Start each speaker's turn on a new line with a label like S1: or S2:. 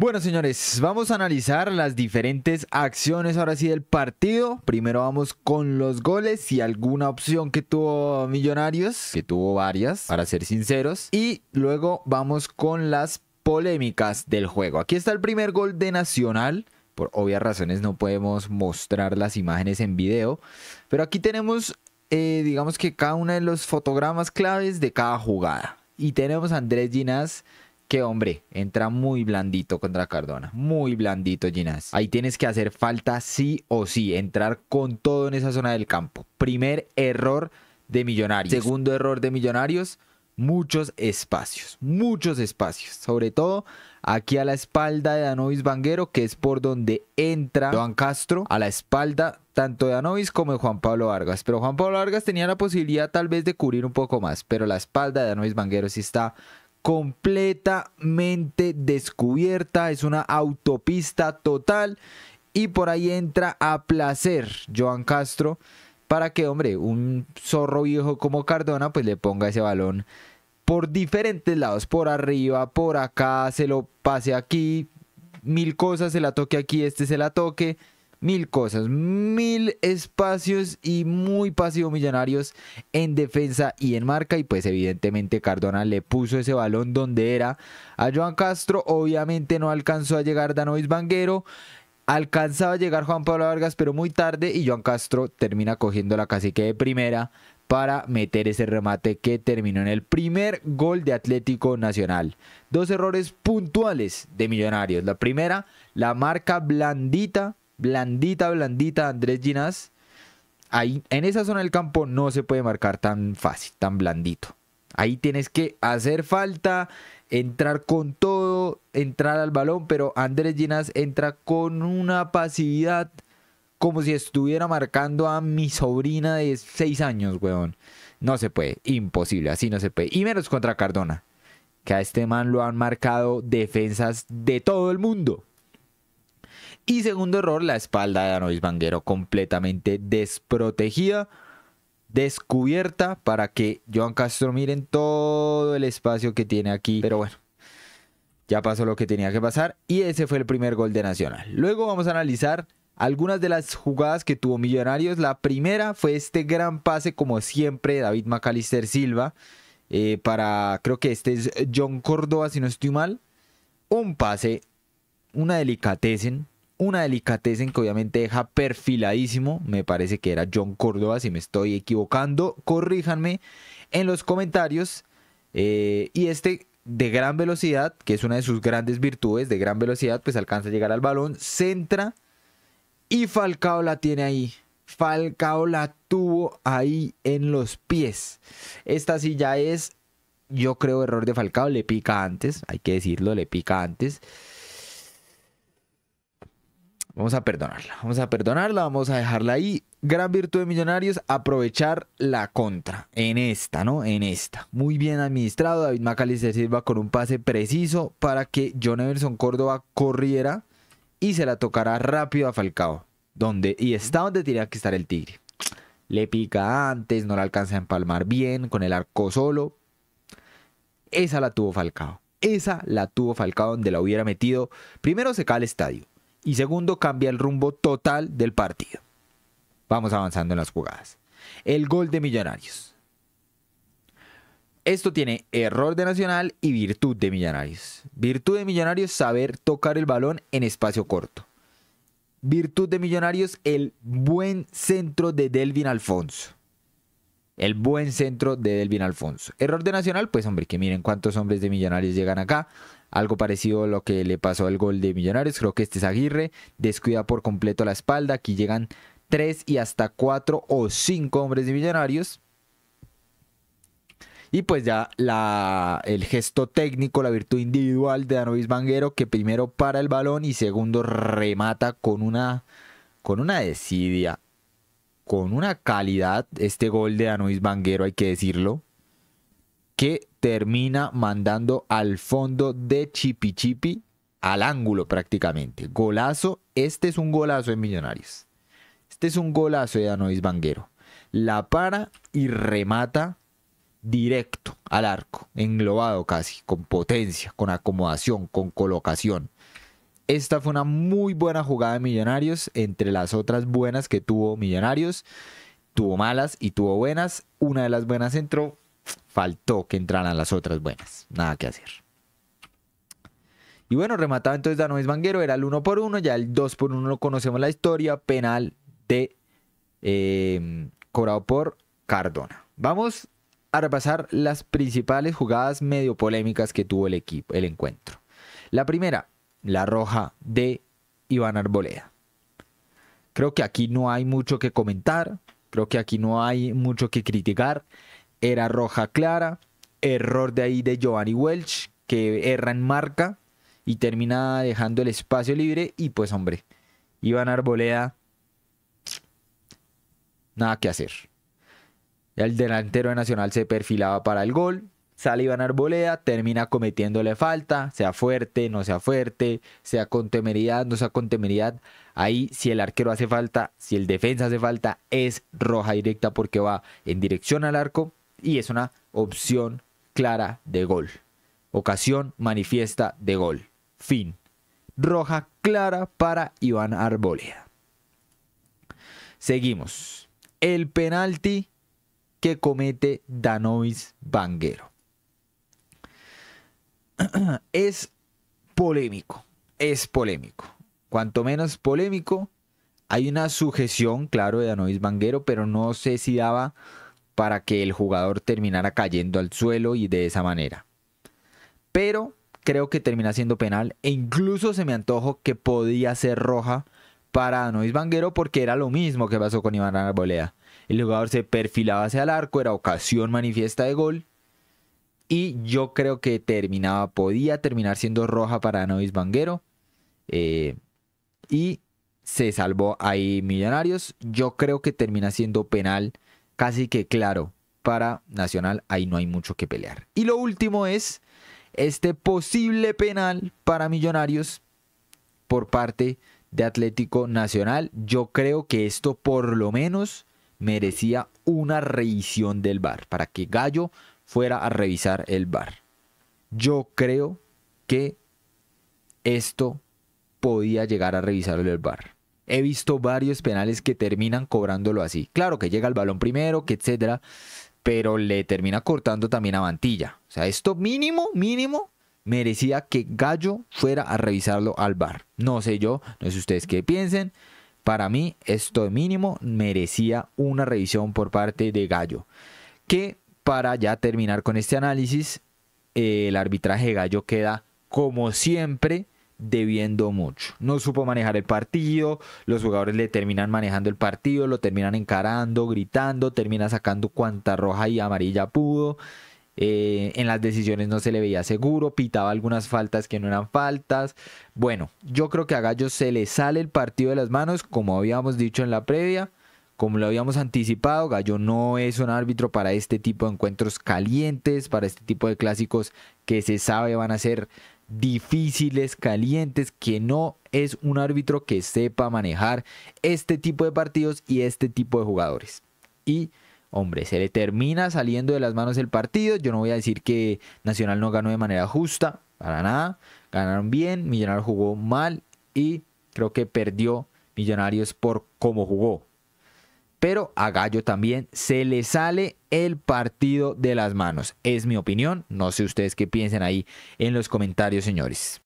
S1: Bueno, señores, vamos a analizar las diferentes acciones ahora sí del partido. Primero vamos con los goles y alguna opción que tuvo Millonarios, que tuvo varias, para ser sinceros. Y luego vamos con las polémicas del juego. Aquí está el primer gol de Nacional. Por obvias razones no podemos mostrar las imágenes en video. Pero aquí tenemos, eh, digamos que cada uno de los fotogramas claves de cada jugada. Y tenemos a Andrés Ginás que hombre, entra muy blandito contra Cardona. Muy blandito, Ginás. Ahí tienes que hacer falta sí o sí. Entrar con todo en esa zona del campo. Primer error de Millonarios. Segundo error de Millonarios, muchos espacios. Muchos espacios. Sobre todo aquí a la espalda de Danovis Banguero, que es por donde entra Juan Castro. A la espalda tanto de Anovis como de Juan Pablo Vargas. Pero Juan Pablo Vargas tenía la posibilidad tal vez de cubrir un poco más. Pero la espalda de Anovis Banguero sí está completamente descubierta, es una autopista total y por ahí entra a placer Joan Castro para que, hombre, un zorro viejo como Cardona pues le ponga ese balón por diferentes lados, por arriba, por acá, se lo pase aquí, mil cosas, se la toque aquí, este se la toque mil cosas, mil espacios y muy pasivo Millonarios en defensa y en marca. Y pues evidentemente Cardona le puso ese balón donde era a Joan Castro. Obviamente no alcanzó a llegar Danois Banguero. Alcanzaba a llegar Juan Pablo Vargas, pero muy tarde. Y Joan Castro termina cogiendo la cacique de primera para meter ese remate que terminó en el primer gol de Atlético Nacional. Dos errores puntuales de Millonarios. La primera, la marca blandita blandita, blandita Andrés Ginás, ahí en esa zona del campo no se puede marcar tan fácil, tan blandito. Ahí tienes que hacer falta, entrar con todo, entrar al balón, pero Andrés Ginás entra con una pasividad como si estuviera marcando a mi sobrina de 6 años, weón. No se puede, imposible, así no se puede. Y menos contra Cardona, que a este man lo han marcado defensas de todo el mundo. Y segundo error, la espalda de Anois Vanguero completamente desprotegida, descubierta para que Joan Castro miren todo el espacio que tiene aquí. Pero bueno, ya pasó lo que tenía que pasar y ese fue el primer gol de Nacional. Luego vamos a analizar algunas de las jugadas que tuvo Millonarios. La primera fue este gran pase, como siempre, David Macalister Silva. Eh, para, creo que este es John Córdoba, si no estoy mal. Un pase, una delicatecen una delicatez en que obviamente deja perfiladísimo, me parece que era John Córdoba, si me estoy equivocando, corríjanme en los comentarios. Eh, y este de gran velocidad, que es una de sus grandes virtudes, de gran velocidad, pues alcanza a llegar al balón, centra y Falcao la tiene ahí. Falcao la tuvo ahí en los pies. Esta sí ya es, yo creo, error de Falcao, le pica antes, hay que decirlo, le pica antes. Vamos a perdonarla, vamos a perdonarla, vamos a dejarla ahí. Gran virtud de Millonarios, aprovechar la contra. En esta, ¿no? En esta. Muy bien administrado. David se sirva con un pase preciso para que John Everson Córdoba corriera y se la tocará rápido a Falcao. Donde, y está donde tenía que estar el Tigre. Le pica antes, no la alcanza a empalmar bien, con el arco solo. Esa la tuvo Falcao. Esa la tuvo Falcao donde la hubiera metido. Primero se cae al estadio y segundo, cambia el rumbo total del partido. Vamos avanzando en las jugadas. El gol de Millonarios. Esto tiene error de Nacional y virtud de Millonarios. Virtud de Millonarios, saber tocar el balón en espacio corto. Virtud de Millonarios, el buen centro de Delvin Alfonso el buen centro de Delvin Alfonso. Error de Nacional, pues hombre, que miren cuántos hombres de Millonarios llegan acá. Algo parecido a lo que le pasó al gol de Millonarios. Creo que este es Aguirre. Descuida por completo la espalda. Aquí llegan tres y hasta cuatro o cinco hombres de Millonarios. Y pues ya la, el gesto técnico, la virtud individual de Danovis Banguero, que primero para el balón y segundo remata con una, con una desidia con una calidad este gol de Anois Banguero, hay que decirlo, que termina mandando al fondo de Chipi Chipi al ángulo prácticamente. Golazo, este es un golazo de Millonarios. Este es un golazo de Anois Banguero. La para y remata directo al arco, englobado casi, con potencia, con acomodación, con colocación. Esta fue una muy buena jugada de Millonarios, entre las otras buenas que tuvo Millonarios. Tuvo malas y tuvo buenas. Una de las buenas entró, faltó que entraran las otras buenas. Nada que hacer. Y bueno, rematado entonces Danois Vanguero, era el 1 por 1, ya el 2 por 1 lo conocemos la historia, penal de eh, cobrado por Cardona. Vamos a repasar las principales jugadas medio polémicas que tuvo el equipo, el encuentro. La primera, la roja de Iván Arboleda. Creo que aquí no hay mucho que comentar, creo que aquí no hay mucho que criticar. Era roja clara, error de ahí de Giovanni Welch, que erra en marca y termina dejando el espacio libre. Y pues hombre, Iván Arboleda, nada que hacer. El delantero de Nacional se perfilaba para el gol, sale Iván Arboleda, termina cometiéndole falta, sea fuerte, no sea fuerte, sea con temeridad, no sea con temeridad. Ahí si el arquero hace falta, si el defensa hace falta, es roja directa porque va en dirección al arco y es una opción clara de gol. Ocasión manifiesta de gol. Fin. Roja clara para Iván Arboleda. Seguimos. El penalti que comete Danois Banguero. es polémico, es polémico. Cuanto menos polémico, hay una sujeción, claro, de Anois Banguero, pero no sé si daba para que el jugador terminara cayendo al suelo y de esa manera. Pero creo que termina siendo penal e incluso se me antojo que podía ser roja para Anois Banguero porque era lo mismo que pasó con Iván Arboleda. El jugador se perfilaba hacia el arco, era ocasión manifiesta de gol y yo creo que terminaba, podía terminar siendo roja para Nois Banguero. Eh, y se salvó ahí Millonarios. Yo creo que termina siendo penal, casi que claro, para Nacional. Ahí no hay mucho que pelear. Y lo último es este posible penal para Millonarios por parte de Atlético Nacional. Yo creo que esto por lo menos merecía una revisión del VAR para que Gallo fuera a revisar el bar. Yo creo que esto podía llegar a revisarlo el bar. He visto varios penales que terminan cobrándolo así. Claro que llega el balón primero, que etcétera, pero le termina cortando también a Mantilla. O sea, esto mínimo, mínimo merecía que Gallo fuera a revisarlo al bar. No sé yo, no sé ustedes qué piensen. Para mí, esto mínimo merecía una revisión por parte de Gallo. Que para ya terminar con este análisis, eh, el arbitraje Gallo queda como siempre debiendo mucho. No supo manejar el partido, los jugadores le terminan manejando el partido, lo terminan encarando, gritando, termina sacando cuanta roja y amarilla pudo. Eh, en las decisiones no se le veía seguro, pitaba algunas faltas que no eran faltas. Bueno, yo creo que a Gallo se le sale el partido de las manos, como habíamos dicho en la previa. Como lo habíamos anticipado, Gallo no es un árbitro para este tipo de encuentros calientes, para este tipo de clásicos que se sabe van a ser difíciles, calientes, que no es un árbitro que sepa manejar este tipo de partidos y este tipo de jugadores. Y hombre, se le termina saliendo de las manos el partido. Yo no voy a decir que Nacional no ganó de manera justa, para nada. Ganaron bien, Millonarios jugó mal y creo que perdió Millonarios por cómo jugó pero a Gallo también se le sale el partido de las manos. Es mi opinión, no sé ustedes qué piensen ahí en los comentarios, señores.